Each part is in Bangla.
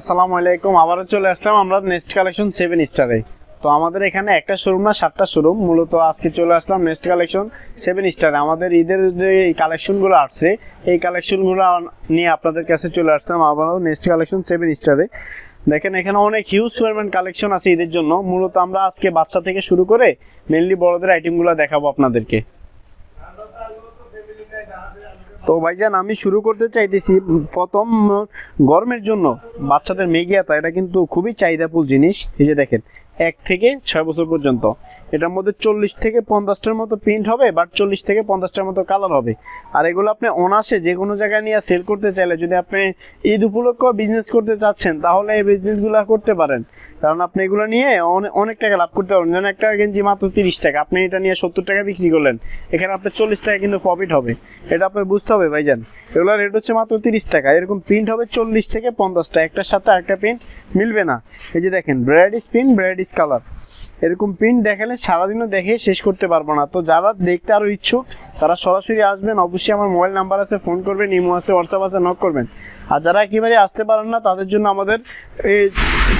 আসসালামু আলাইকুম আবারও চলে আসলাম আমরা নেক্সট কালেকশন সেভেন স্টারে তো আমাদের এখানে একটা শোরুম না সাতটা শোরুম মূলত আজকে চলে আসলাম নেক্সট কালেকশন সেভেন স্টারে আমাদের ঈদের যে কালেকশনগুলো আসছে এই কালেকশনগুলো নিয়ে আপনাদের কাছে চলে আসলাম আবারও নেক্সট কালেকশন সেভেন স্টারে দেখেন এখানে অনেক হিউজ পরিমাণ কালেকশন আছে ঈদের জন্য মূলত আমরা আজকে বাচ্চা থেকে শুরু করে মেনলি বড়দের আইটেমগুলো দেখাবো আপনাদেরকে তো ভাইজান আমি শুরু করতে চাইতেছি প্রথম গরমের জন্য বাচ্চাদের মেঘিয়াতা এটা কিন্তু খুবই চাহিদাফুল জিনিস এই যে দেখেন এক থেকে ছয় বছর পর্যন্ত এটার মধ্যে চল্লিশ থেকে পঞ্চাশটার মতো প্রিন্ট হবে বাট চল্লিশ থেকে পঞ্চাশটার মতো কালার হবে আর এগুলো আপনি অনাসে যে কোনো জায়গায় নিয়ে সেল করতে চাইলে যদি আপনি ঈদ উপলক্ষ বিজনেস করতে চাচ্ছেন তাহলে এই বিজনেসগুলো করতে পারেন কারণ আপনি এগুলো নিয়ে অনেক টাকা লাভ করতে পারেন যেন একটা গেঞ্জি মাত্র তিরিশ টাকা আপনি এটা নিয়ে সত্তর টাকা বিক্রি করলেন এখানে আপনার চল্লিশ টাকা কিন্তু প্রফিট হবে এটা আপনার বুঝতে হবে ভাইজান এগুলোর রেট হচ্ছে মাত্র তিরিশ টাকা এরকম প্রিন্ট হবে চল্লিশ থেকে পঞ্চাশটা একটার সাথে একটা প্রিন্ট মিলবে না এই যে দেখেন ব্রাইডিস প্রিন্ট ব্রাইডিস কালার এরকম প্রিন্ট দেখালে সারাদিনও দেখে শেষ করতে পারবো না তো যারা দেখতে আরও ইচ্ছুক তারা সরাসরি আসবেন অবশ্যই আমার মোবাইল নাম্বার আছে ফোন করবেন ইমো আছে হোয়াটসঅ্যাপ আছে নক করবেন আর যারা একেবারে আসতে পারেন না তাদের জন্য আমাদের এই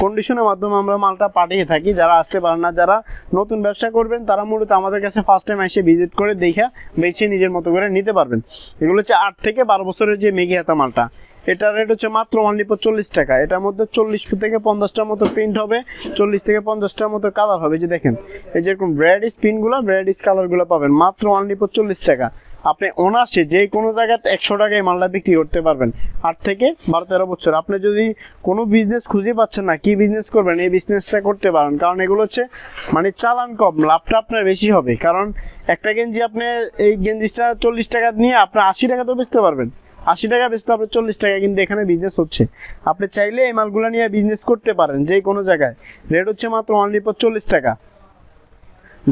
কন্ডিশনের মাধ্যমে আমরা মালটা পাঠিয়ে থাকি যারা আসতে পারেন না যারা নতুন ব্যবসা করবেন তারা মূলত আমাদের কাছে ফার্স্ট টাইম এসে ভিজিট করে দেখে বেছে নিজের মতো করে নিতে পারবেন এগুলো হচ্ছে আট থেকে বারো বছরের যে মেঘে হাতা মালটা এটার রেট হচ্ছে মাত্র অনলি চল্লিশ টাকা এটার মধ্যে চল্লিশ থেকে পঞ্চাশটার মতো প্রিন্ট হবে চল্লিশ থেকে পঞ্চাশটার মতো কালার হবে যে দেখেন এই যেরকম ব্র্যাডিস প্রিন্টগুলো ব্র্যাডিস কালারগুলো পাবেন মাত্র অনলি চল্লিশ টাকা আপনি অনাসে যে কোনো জায়গাতে একশো টাকায় মালটা বিক্রি করতে পারবেন আট থেকে বারো তেরো বছর আপনি যদি কোনো বিজনেস খুঁজে পাচ্ছেন না কি বিজনেস করবেন এই বিজনেসটা করতে পারেন কারণ এগুলো হচ্ছে মানে চালান কম লাভটা আপনার বেশি হবে কারণ একটা গেঞ্জি আপনি এই গেঞ্জিটা চল্লিশ টাকা নিয়ে আপনার আশি টাকা তো বেচতে পারবেন আশি টাকা বেচতে আপনার চল্লিশ টাকা কিন্তু এখানে বিজনেস হচ্ছে আপনি চাইলে এই মালগুলো নিয়ে বিজনেস করতে পারেন যে কোনো জায়গায় রেট হচ্ছে মাত্র অনলি পর চল্লিশ টাকা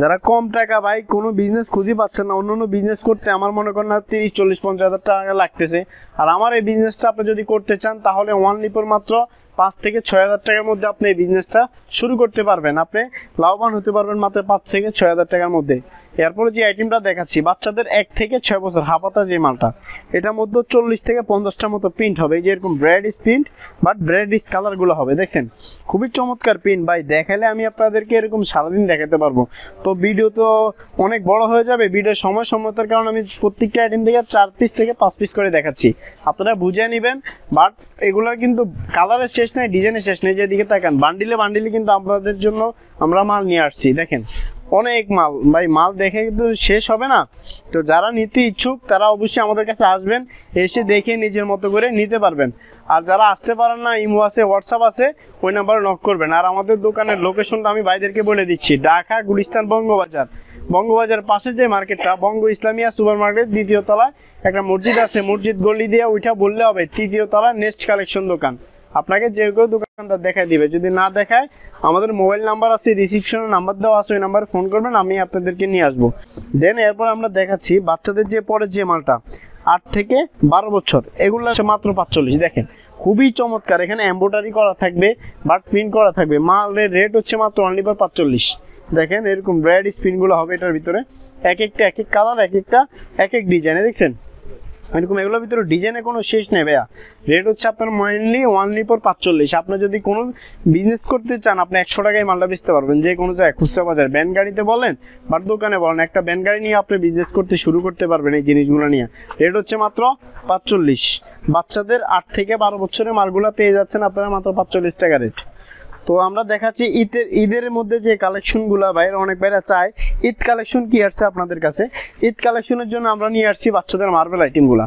যারা কম টাকা ভাই কোনো বিজনেস খুঁজে পাচ্ছেন না অন্য অন্য বিজনেস করতে আমার মনে করেন না তিরিশ চল্লিশ পঞ্চাশ হাজার টাকা লাগতেছে আর আমার এই বিজনেসটা আপনি যদি করতে চান তাহলে ওয়ান লিপোর মাত্র পাঁচ থেকে ছয় হাজার টাকার মধ্যে আপনি এই বিজনেসটা শুরু করতে পারবেন আপনি লাভবান হতে পারবেন মাত্র পাঁচ থেকে ছয় হাজার টাকার মধ্যে এরপরে যে আইটেমটা দেখাচ্ছি বাচ্চাদের এক থেকে ছয় বছর হাফাতা যে মালটা এটার মধ্যে চল্লিশ থেকে পঞ্চাশটার মতো প্রিন্ট হবে এই যে এরকম ইস প্রিন্ট বাট ইস কালারগুলো হবে দেখছেন খুবই চমৎকার প্রিন্ট ভাই দেখালে আমি আপনাদেরকে এরকম সারাদিন দেখাতে পারবো তো ভিডিও তো অনেক বড় হয়ে যাবে ভিডিও সময় সময়তার কারণে আমি প্রত্যেকটা আইটেম থেকে চার পিস থেকে পাঁচ পিস করে দেখাচ্ছি আপনারা বুঝে নেবেন বাট এগুলোর কিন্তু কালারের শেষ নেই ডিজাইনের শেষ নেই যেদিকে তাকান বান্ডিলে বান্ডিলে কিন্তু আপনাদের জন্য আমরা মাল নিয়ে আসছি দেখেন অনেক মাল ভাই মাল দেখে কিন্তু শেষ হবে না তো যারা নিতে ইচ্ছুক তারা অবশ্যই আমাদের কাছে আসবেন এসে দেখে নিজের মতো করে নিতে পারবেন আর যারা আসতে পারেন না ইমো আছে হোয়াটসঅ্যাপ আছে ওই নাম্বারে নক করবেন আর আমাদের দোকানের লোকেশনটা আমি ভাইদেরকে বলে দিচ্ছি ঢাকা গুলিস্তান বঙ্গবাজার বঙ্গবাজার পাশে যে মার্কেটটা বঙ্গ ইসলামিয়া সুপার মার্কেট দ্বিতীয় তলায় একটা মসজিদ আছে মসজিদ গলি দিয়ে ওইটা বললে হবে তৃতীয় তলায় নেক্সট কালেকশন দোকান আপনাকে যে কেউ দোকান অপশনটা দেখায় দিবে যদি না দেখায় আমাদের মোবাইল নাম্বার আছে রিসিপশনের নাম্বার দেওয়া আছে ওই নাম্বারে ফোন করবেন আমি আপনাদেরকে নিয়ে আসবো দেন এরপর আমরা দেখাচ্ছি বাচ্চাদের যে পরের যে মালটা আট থেকে বারো বছর এগুলো আছে মাত্র পাঁচচল্লিশ দেখেন খুবই চমৎকার এখানে এম্ব্রয়ডারি করা থাকবে বাট প্রিন্ট করা থাকবে মালের রেট হচ্ছে মাত্র অনলি বার পাঁচচল্লিশ দেখেন এরকম ব্র্যাড স্পিনগুলো হবে এটার ভিতরে এক একটা এক এক কালার এক একটা এক এক ডিজাইনে দেখছেন এরকম এগুলোর ভিতরে ডিজাইনে কোনো শেষ নেই ভাইয়া রেট হচ্ছে আপনার মাইনলি ওয়ানলি পর পাঁচচল্লিশ আপনার যদি কোনো বিজনেস করতে চান আপনি একশো টাকায় মালটা বেচতে পারবেন যে কোনো জায়গায় খুচরা বাজার ব্যান গাড়িতে বলেন বা দোকানে বলেন একটা ব্যান গাড়ি নিয়ে আপনি বিজনেস করতে শুরু করতে পারবেন এই জিনিসগুলো নিয়ে রেট হচ্ছে মাত্র পাঁচচল্লিশ বাচ্চাদের আট থেকে বারো বছরের মালগুলো পেয়ে যাচ্ছেন আপনারা মাত্র পাঁচচল্লিশ টাকা রেট তো আমরা দেখাচ্ছি ঈদের ঈদের মধ্যে যে কালেকশনগুলো বাইর অনেক বাইরে চায় ঈদ কালেকশন কি আসছে আপনাদের কাছে ঈদ কালেকশনের জন্য আমরা নিয়ে আসছি বাচ্চাদের মার্বেল আইটেমগুলো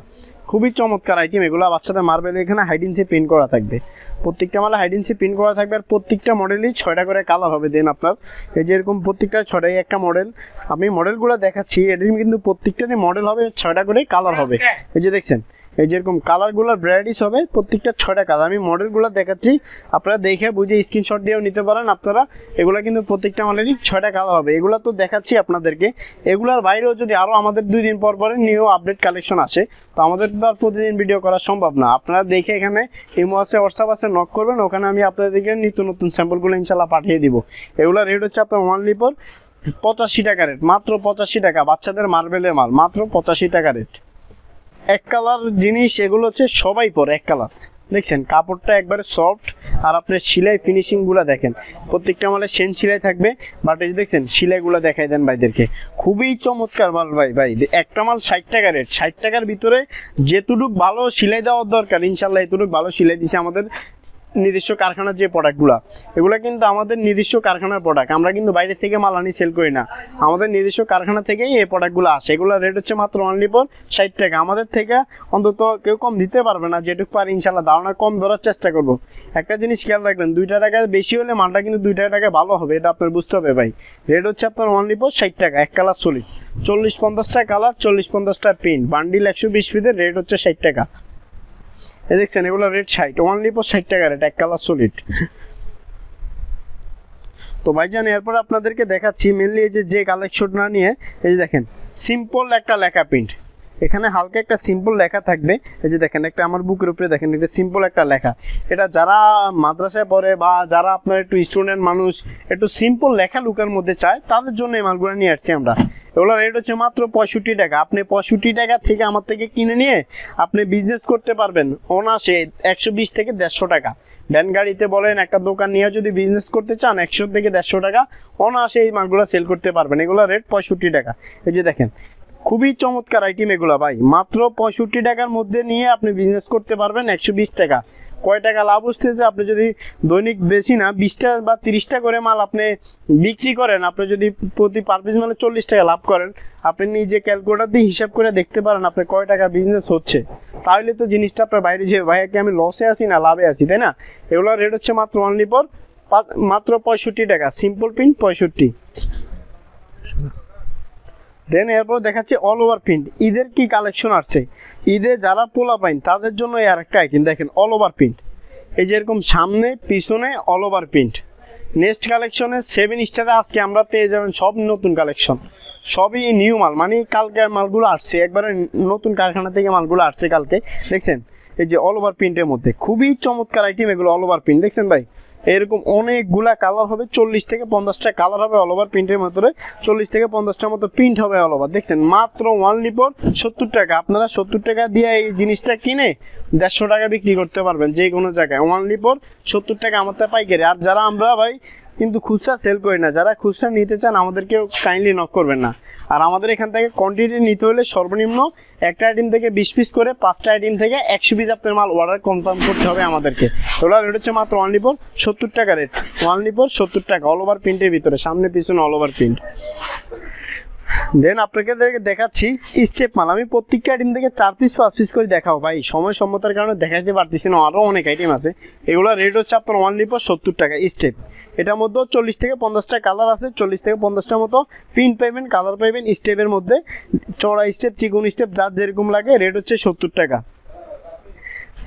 খুবই চমৎকার আইটেম এগুলো বাচ্চাদের মার্বেল এখানে হাইডিনসি প্রিন্ট করা থাকবে প্রত্যেকটা মালে হাইডিনসি প্রিন্ট করা থাকবে আর প্রত্যেকটা মডেলই ছয়টা করে কালার হবে দেন আপনার এই যে এরকম প্রত্যেকটা ছয়টাই একটা মডেল আমি মডেলগুলো দেখাচ্ছি এটির কিন্তু প্রত্যেকটারই মডেল হবে ছয়টা করে কালার হবে এই যে দেখছেন এই যেরকম কালারগুলোর ভ্যারাইটিস হবে প্রত্যেকটা ছয়টা কালার আমি মডেলগুলো দেখাচ্ছি আপনারা দেখে বুঝে স্ক্রিনশট দিয়েও নিতে পারেন আপনারা এগুলো কিন্তু প্রত্যেকটা মডেলই ছয়টা কালার হবে এগুলো তো দেখাচ্ছি আপনাদেরকে এগুলোর বাইরেও যদি আরও আমাদের দুই দিন পর পরে নিউ আপডেট কালেকশন আসে তো আমাদের তো আর প্রতিদিন ভিডিও করা সম্ভব না আপনারা দেখে এখানে ইমো আছে হোয়াটসঅ্যাপ আছে নক করবেন ওখানে আমি আপনাদেরকে নিত্য নতুন স্যাম্পলগুলো ইনশাল্লাহ পাঠিয়ে দিব এগুলো রেট হচ্ছে আপনার ওয়ানলি পর পঁচাশি টাকা রেট মাত্র পঁচাশি টাকা বাচ্চাদের মার্বেলের মাল মাত্র পঁচাশি টাকা রেট এক কালার জিনিস এগুলো হচ্ছে সবাই পরে এক কালার দেখছেন কাপড়টা একবারে সফট আর আপনার সিলাই ফিনিশিংগুলো দেখেন প্রত্যেকটা মালে সেন সিলাই থাকবে বাট এই দেখছেন সিলাইগুলো দেখাই দেন ভাইদেরকে খুবই চমৎকার মাল ভাই ভাই একটা মাল ষাট টাকা রেট ষাট টাকার ভিতরে যেটুকু ভালো সিলাই দেওয়ার দরকার ইনশাল্লাহ এতটুকু ভালো সিলাই দিছে আমাদের নিজস্ব কারখানার যে প্রোডাক্টগুলো এগুলো কিন্তু আমাদের নিজস্ব কারখানার প্রোডাক্ট আমরা কিন্তু বাইরে থেকে মাল আনি সেল করি না আমাদের নিজস্ব কারখানা থেকেই এই প্রোডাক্টগুলো আসে এগুলো রেট হচ্ছে মাত্র অনলি পর ষাট টাকা আমাদের থেকে অন্তত কেউ কম দিতে পারবে না যেটুকু পারি ইনশাল্লাহ ধারণা কম ধরার চেষ্টা করব একটা জিনিস খেয়াল রাখবেন দুইটা টাকা বেশি হলে মালটা কিন্তু দুইটা টাকা ভালো হবে এটা আপনার বুঝতে হবে ভাই রেট হচ্ছে আপনার অনলি পর ষাট টাকা এক কালার চল্লিশ চল্লিশ পঞ্চাশটা কালার চল্লিশ পঞ্চাশটা প্রিন্ট বান্ডিল একশো বিশ ফিদের রেট হচ্ছে ষাট টাকা এই দেখছেন এগুলো রেড সাইট ওয়ানলি পর ষাট টাকা রেট এক কালার সলিড তো ভাইজান এরপর আপনাদেরকে দেখাচ্ছি মেনলি এই যে যে কালেকশনটা নিয়ে এই যে দেখেন সিম্পল একটা লেখা প্রিন্ট এখানে হালকা একটা সিম্পল লেখা থাকবে এই যে দেখেন একটা আমার বুকের উপরে দেখেন একটা সিম্পল একটা লেখা এটা যারা মাদ্রাসায় পড়ে বা যারা আপনার একটু স্টুডেন্ট মানুষ একটু সিম্পল লেখা লুকার মধ্যে চায় তাদের জন্য এই মালগুলো নিয়ে আসছি আমরা এগুলো রেট হচ্ছে মাত্র পঁয়ষট্টি টাকা আপনি পঁয়ষট্টি টাকা থেকে আমার থেকে কিনে নিয়ে আপনি বিজনেস করতে পারবেন অনাসে একশো বিশ থেকে দেড়শো টাকা ভ্যান গাড়িতে বলেন একটা দোকান নিয়ে যদি বিজনেস করতে চান একশো থেকে দেড়শো টাকা অনাসে এই মালগুলো সেল করতে পারবেন এগুলো রেট পঁয়ষট্টি টাকা এই যে দেখেন খুবই চমৎকার আইটেম এগুলো ভাই মাত্র পঁয়ষট্টি টাকার মধ্যে নিয়ে আপনি বিজনেস করতে পারবেন একশো বিশ টাকা কয় টাকা লাভ হচ্ছে আপনি যদি দৈনিক বেশি না বিশটা বা তিরিশটা করে মাল আপনি বিক্রি করেন আপনি যদি প্রতি পার পিস মানে চল্লিশ টাকা লাভ করেন আপনি নিজে ক্যালকুলেটার দিয়ে হিসাব করে দেখতে পারেন আপনার কয় টাকা বিজনেস হচ্ছে তাহলে তো জিনিসটা আপনার বাইরে যে ভাইয়াকে আমি লসে আসি না লাভে আসি তাই না এগুলোর রেট হচ্ছে মাত্র অনলি পর মাত্র পঁয়ষট্টি টাকা সিম্পল পিন পঁয়ষট্টি দেন এরপর দেখাচ্ছে অল ওভার প্রিন্ট ঈদের কি কালেকশন আসছে ঈদে যারা পোলা পাইন তাদের জন্য এই আরেকটা আইটেম দেখেন অল ওভার প্রিন্ট এই যেরকম সামনে পিছনে অল ওভার প্রিন্ট নেক্সট কালেকশনে সেভেন স্টারে আজকে আমরা পেয়ে যাবেন সব নতুন কালেকশন সবই নিউ মাল মানে কালকে মালগুলো আসছে একবারে নতুন কারখানা থেকে মালগুলো আসছে কালকে দেখছেন এই যে অল ওভার প্রিন্টের মধ্যে খুবই চমৎকার আইটেম এগুলো অল ওভার প্রিন্ট দেখছেন ভাই এরকম অনেকগুলা কালার হবে চল্লিশ থেকে পঞ্চাশটা কালার হবে অল ওভার প্রিন্টের ভিতরে চল্লিশ থেকে পঞ্চাশটার মতো প্রিন্ট হবে অল ওভার দেখছেন মাত্র ওয়ান পর সত্তর টাকা আপনারা সত্তর টাকা দিয়ে এই জিনিসটা কিনে দেড়শো টাকা বিক্রি করতে পারবেন যে কোনো জায়গায় ওয়ান পর সত্তর টাকা আমাদের পাইকারি আর যারা আমরা ভাই কিন্তু খুচরা সেল করি না যারা খুচরা নিতে চান আমাদেরকে কাইন্ডলি নক করবেন না আর আমাদের এখান থেকে কোয়ান্টিটি নিতে হলে সর্বনিম্ন একটা আইটেম থেকে বিশ পিস করে পাঁচটা আইটেম থেকে একশো পিস আপনার মাল অর্ডার কনফার্ম করতে হবে আমাদেরকে ডলার রেট হচ্ছে মাত্র ওয়ান ফোর সত্তর টাকা রেট ওয়ান ফোর সত্তর টাকা অল ওভার প্রিন্টের ভিতরে সামনে পিছনে অল ওভার প্রিন্ট দেন আপনাকে দেখাচ্ছি স্টেপ মাল আমি প্রত্যেকটা আইটেম থেকে চার পিস পাঁচ পিস করে দেখাও ভাই সময় সম্মতার কারণে দেখাইতে পারতেছি না আরও অনেক আইটেম আছে এগুলো রেট হচ্ছে আপনার ওয়ানলি পর সত্তর টাকা স্টেপ এটার মধ্যেও চল্লিশ থেকে পঞ্চাশটা কালার আছে চল্লিশ থেকে পঞ্চাশটার মতো প্রিন্ট পাইবেন কালার পাইবেন স্টেপের মধ্যে চড়া স্টেপ চিকুন স্টেপ যার যেরকম লাগে রেট হচ্ছে সত্তর টাকা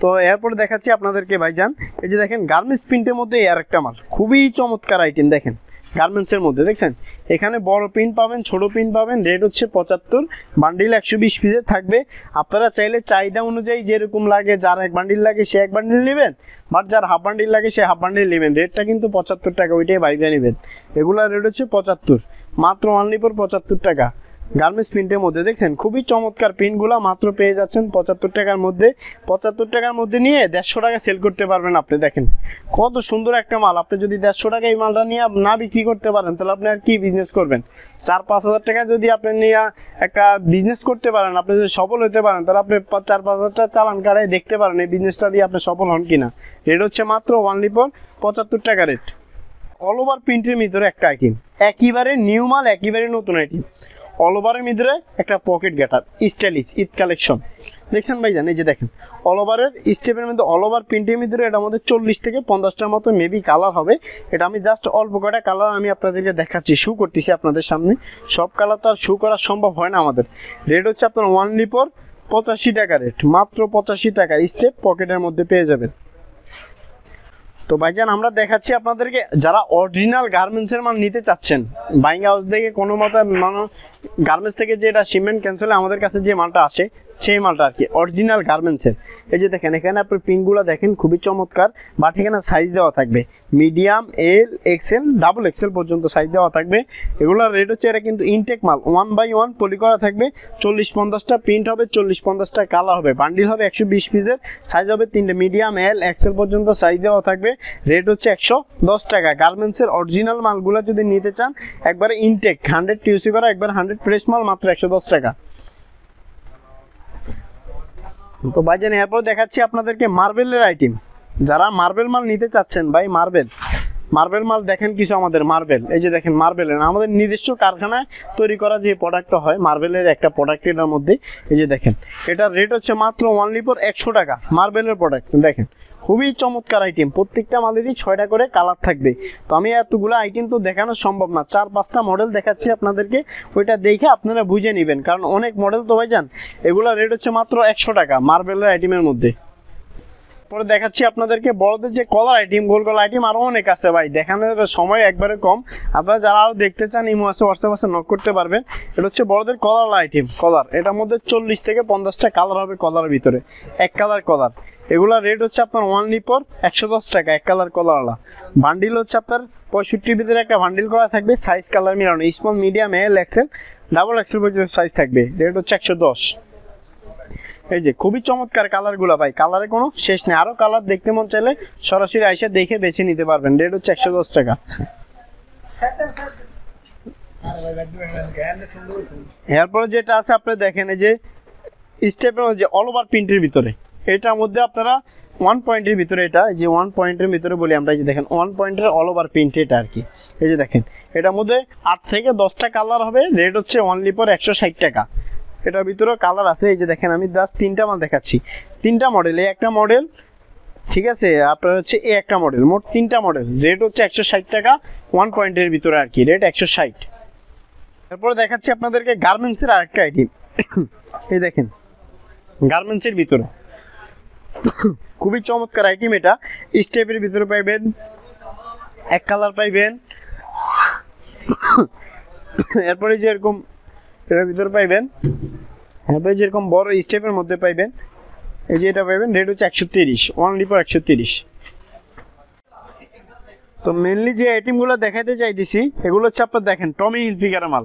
তো এরপরে দেখাচ্ছি আপনাদেরকে ভাইজান এই যে দেখেন গার্মেন্টস প্রিন্টের মধ্যে এর একটা মাল খুবই চমৎকার আইটেম দেখেন গার্মেন্টসের মধ্যে দেখছেন এখানে বড় প্রিন্ট পাবেন ছোট প্রিন্ট পাবেন রেট হচ্ছে পঁচাত্তর বান্ডিল একশো বিশ পিসের থাকবে আপনারা চাইলে চাহিদা অনুযায়ী যেরকম লাগে যার এক বান্ডিল লাগে সে এক বান্ডিল নেবেন বাট যার হাফ বান্ডিল লাগে সে হাফ বান্ডিল নেবেন রেটটা কিন্তু পঁচাত্তর টাকা ওইটাই বাইরে নেবেন এগুলা রেট হচ্ছে পঁচাত্তর মাত্র অনলি পর পঁচাত্তর টাকা গার্মেন্টস প্রিন্টের মধ্যে দেখছেন খুবই চমৎকার প্রিন্টগুলো মাত্র পেয়ে যাচ্ছেন পঁচাত্তর টাকার মধ্যে পঁচাত্তর টাকার মধ্যে নিয়ে দেড়শো টাকা সেল করতে পারবেন আপনি দেখেন কত সুন্দর একটা মাল আপনি যদি দেড়শো টাকা এই মালটা নিয়ে না বিক্রি করতে পারেন তাহলে আপনি আর কি বিজনেস করবেন চার পাঁচ হাজার টাকা যদি আপনি নিয়ে একটা বিজনেস করতে পারেন আপনি যদি সফল হতে পারেন তাহলে আপনি চার পাঁচ হাজার টাকা চালান কারাই দেখতে পারেন এই বিজনেসটা দিয়ে আপনি সফল হন কিনা রেট হচ্ছে মাত্র ওয়ানলি পর পঁচাত্তর টাকা রেট অল ওভার প্রিন্টের ভিতরে একটা আইটিম একইবারে নিউ মাল একইবারে নতুন আইটিম অল ওভারের মিদরে একটা পকেট গেটার স্টাইলিশ ঈদ কালেকশন দেখছেন ভাই জান এই যে দেখেন অল ওভারের স্টেপের মধ্যে অল ওভার প্রিন্টের ভিতরে এটা আমাদের চল্লিশ থেকে পঞ্চাশটার মতো মেবি কালার হবে এটা আমি জাস্ট অল্প কয়টা কালার আমি আপনাদেরকে দেখাচ্ছি শু করতেছি আপনাদের সামনে সব কালার তো আর শু করা সম্ভব হয় না আমাদের রেট হচ্ছে আপনার ওয়ান লিপর পঁচাশি টাকা রেট মাত্র পঁচাশি টাকা স্টেপ পকেটের মধ্যে পেয়ে যাবেন তো ভাইজান আমরা দেখাচ্ছি আপনাদেরকে যারা অরিজিনাল গার্মেন্টসের মাল নিতে চাচ্ছেন বাইং হাউস থেকে কোনো মতো গার্মেন্টস থেকে যেটা শিপমেন্ট ক্যান্সেলে আমাদের কাছে যে মালটা আসে সেই মালটা আর কি অরিজিনাল গার্মেন্টসের এই যে দেখেন এখানে আপনি প্রিন্টগুলো দেখেন খুবই চমৎকার বাট এখানে সাইজ দেওয়া থাকবে medium L XL double XL পর্যন্ত সাইজ দেওয়া থাকবে এগুলোর রেট হচ্ছে এটা কিন্তু ইনটেক মাল ওয়ান বাই ওয়ান পলি করা থাকবে চল্লিশ পঞ্চাশটা প্রিন্ট হবে চল্লিশ পঞ্চাশটা কালার হবে বান্ডিল হবে একশো বিশ পিসের সাইজ হবে তিনটে মিডিয়াম এল এক্সেল পর্যন্ত সাইজ দেওয়া থাকবে রেট হচ্ছে একশো দশ টাকা গার্মেন্টসের অরিজিনাল মালগুলো যদি নিতে চান একবারে ইনটেক হান্ড্রেড টিউসি করা একবার হান্ড্রেড আপডেট ফ্রেশ মাল মাত্র একশো দশ টাকা তো ভাই জানি এরপর দেখাচ্ছি আপনাদেরকে মার্বেলের আইটেম যারা মার্বেল মাল নিতে চাচ্ছেন ভাই মার্বেল মার্বেল মাল দেখেন কিছু আমাদের মার্বেল এই যে দেখেন মার্বেলের আমাদের নিজস্ব কারখানায় তৈরি করা যে প্রোডাক্টটা হয় মার্বেলের একটা প্রোডাক্ট এটার মধ্যে এই যে দেখেন এটার রেট হচ্ছে মাত্র ওয়ানলি ফোর একশো টাকা মার্বেলের প্রোডাক্ট দেখেন খুবই চমৎকার আইটেম প্রত্যেকটা মালেরই ছয়টা করে কালার থাকবে তো আমি এতগুলো আইটেম তো দেখানো সম্ভব না চার পাঁচটা মডেল দেখাচ্ছি আপনাদেরকে ওইটা দেখে আপনারা বুঝে নেবেন কারণ অনেক মডেল তো ভাই যান এগুলো রেট হচ্ছে মাত্র একশো টাকা মার্বেলের আইটেমের মধ্যে তারপরে দেখাচ্ছি আপনাদেরকে বড়দের যে কলার আইটেম গোল কলার আইটেম আরও অনেক আছে ভাই দেখানোর সময় একবারে কম আপনারা যারা আরও দেখতে চান ইমো আছে হোয়াটসঅ্যাপ আছে নক করতে পারবেন এটা হচ্ছে বড়দের কলার আইটেম কলার এটার মধ্যে চল্লিশ থেকে পঞ্চাশটা কালার হবে কলার ভিতরে এক কালার কলার এগুলা রেট হচ্ছে আপনার ওয়ান পর একশো দশ টাকা এক কালার কলারওয়ালা বান্ডিল হচ্ছে আপনার পঁয়ষট্টির ভিতরে একটা বান্ডিল করা থাকবে সাইজ কালার মিলানো small medium L XL double XL পর্যন্ত সাইজ থাকবে রেট হচ্ছে একশো দশ এই যে খুবই চমৎকার গুলা ভাই কালারে কোনো শেষ নেই আরও কালার দেখতে মন চাইলে সরাসরি আইসে দেখে বেছে নিতে পারবেন রেট হচ্ছে একশো দশ টাকা এরপরে যেটা আছে আপনি দেখেন এই যে স্টেপের যে অল ওভার প্রিন্টের ভিতরে এটার মধ্যে আপনারা ওয়ান পয়েন্টের ভিতরে এটা যে ওয়ান পয়েন্টের ভিতরে বলি আমরা এই যে দেখেন ওয়ান পয়েন্টের অল ওভার প্রিন্ট এটা আর কি এই যে দেখেন এটার মধ্যে আট থেকে দশটা কালার হবে রেট হচ্ছে অনলি পর একশো ষাট টাকা এটার ভিতরেও কালার আছে এই যে দেখেন আমি জাস্ট তিনটা মাল দেখাচ্ছি তিনটা মডেল এই একটা মডেল ঠিক আছে আপনার হচ্ছে এ একটা মডেল মোট তিনটা মডেল রেট হচ্ছে একশো ষাট টাকা ওয়ান পয়েন্টের ভিতরে আর কি রেট একশো ষাট তারপরে দেখাচ্ছি আপনাদেরকে গার্মেন্টসের আরেকটা আইটেম এই দেখেন গার্মেন্টসের ভিতরে খুবই চমৎকার আইটেম এটা স্টেপের ভিতরে পাইবেন এক কালার পাইবেন এরপরে যে এরকম এটার ভিতরে পাইবেন তারপরে যেরকম বড় স্টেপের মধ্যে পাইবেন এই যে এটা পাইবেন রেট হচ্ছে একশো তিরিশ ওয়ানলি ফর একশো তিরিশ তো মেনলি যে আইটেমগুলো দেখাতে চাইতেছি এগুলো হচ্ছে আপনার দেখেন টমি হিলফিগার মাল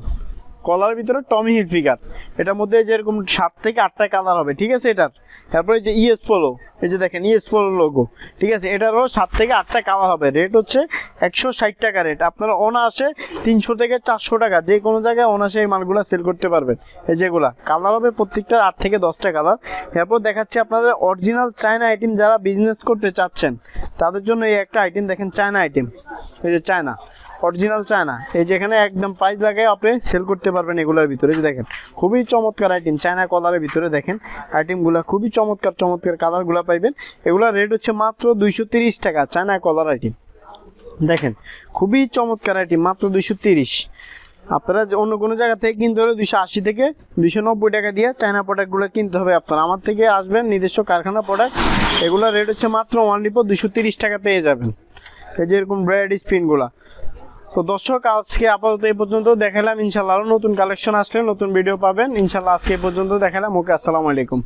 কলার ভিতরে টমি ফিগার এটার মধ্যে যেরকম সাত থেকে আটটা কালার হবে ঠিক আছে এটার তারপরে যে ইএস e পোলো এই যে দেখেন ইএস পোলো লোগো ঠিক আছে এটারও সাত থেকে আটটা কালার হবে রেট হচ্ছে একশো ষাট টাকা রেট আপনারা অনাসে তিনশো থেকে চারশো টাকা যে কোনো জায়গায় অনাসে এই মালগুলো সেল করতে পারবেন এই যেগুলা কালার হবে প্রত্যেকটার আট থেকে দশটা কালার এরপর দেখাচ্ছি আপনাদের অরিজিনাল চায়না আইটেম যারা বিজনেস করতে চাচ্ছেন তাদের জন্য এই একটা আইটেম দেখেন চায়না আইটেম এই যে চায়না অরিজিনাল চায়না এই যেখানে একদম প্রাইস লাগায় আপনি সেল করতে পারবেন এগুলোর ভিতরে যে দেখেন খুবই চমৎকার আইটেম চায়না কলারের ভিতরে দেখেন আইটেমগুলো খুবই চমৎকার চমৎকার কালারগুলো পাইবেন এগুলোর রেট হচ্ছে মাত্র দুইশো টাকা চায়না কলার আইটেম দেখেন খুবই চমৎকার আইটেম মাত্র দুইশো তিরিশ আপনারা অন্য কোনো জায়গা থেকে কিনতে হলে দুশো আশি থেকে দুশো নব্বই টাকা দিয়ে চায়না প্রোডাক্টগুলো কিনতে হবে আপনারা আমার থেকে আসবেন নিজস্ব কারখানা প্রোডাক্ট এগুলোর রেট হচ্ছে মাত্র ওয়ান ডিপো দুশো তিরিশ টাকা পেয়ে যাবেন এই যে এরকম ব্রেড স্পিনগুলো তো দর্শক আজকে আপাতত এই পর্যন্ত দেখালাম ইনশাল্লাহ নতুন কালেকশন আসলে নতুন ভিডিও পাবেন ইনশাল্লাহ আজকে এই পর্যন্ত দেখালাম ওকে আসসালামু আলাইকুম